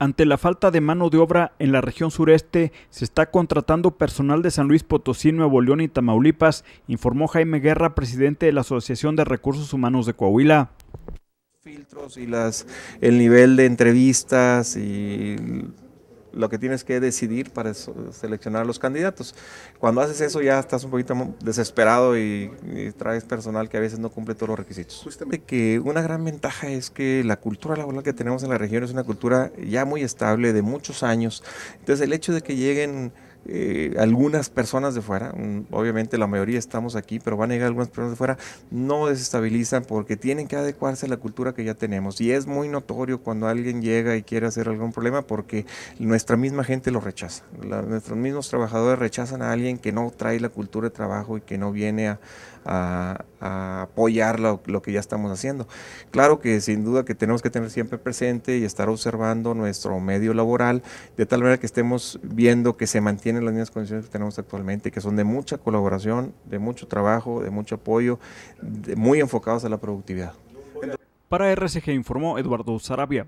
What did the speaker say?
Ante la falta de mano de obra en la región sureste, se está contratando personal de San Luis Potosí, Nuevo León y Tamaulipas, informó Jaime Guerra, presidente de la Asociación de Recursos Humanos de Coahuila filtros y las el nivel de entrevistas y lo que tienes que decidir para seleccionar a los candidatos. Cuando haces eso ya estás un poquito desesperado y, y traes personal que a veces no cumple todos los requisitos. Justamente. Que una gran ventaja es que la cultura laboral que tenemos en la región es una cultura ya muy estable de muchos años. Entonces el hecho de que lleguen eh, algunas personas de fuera, obviamente la mayoría estamos aquí, pero van a llegar algunas personas de fuera, no desestabilizan porque tienen que adecuarse a la cultura que ya tenemos. Y es muy notorio cuando alguien llega y quiere hacer algún problema porque nuestra misma gente lo rechaza. nuestros mismos trabajadores rechazan a alguien que no trae la cultura de trabajo y que no viene a, apoyar lo, que ya estamos haciendo. Claro que sin duda que tenemos que tener siempre presente y estar observando nuestro medio laboral de tal manera que estemos viendo que se mantiene tienen las mismas condiciones que tenemos actualmente, que son de mucha colaboración, de mucho trabajo, de mucho apoyo, muy enfocados a la productividad. Para RCG informó Eduardo Sarabia.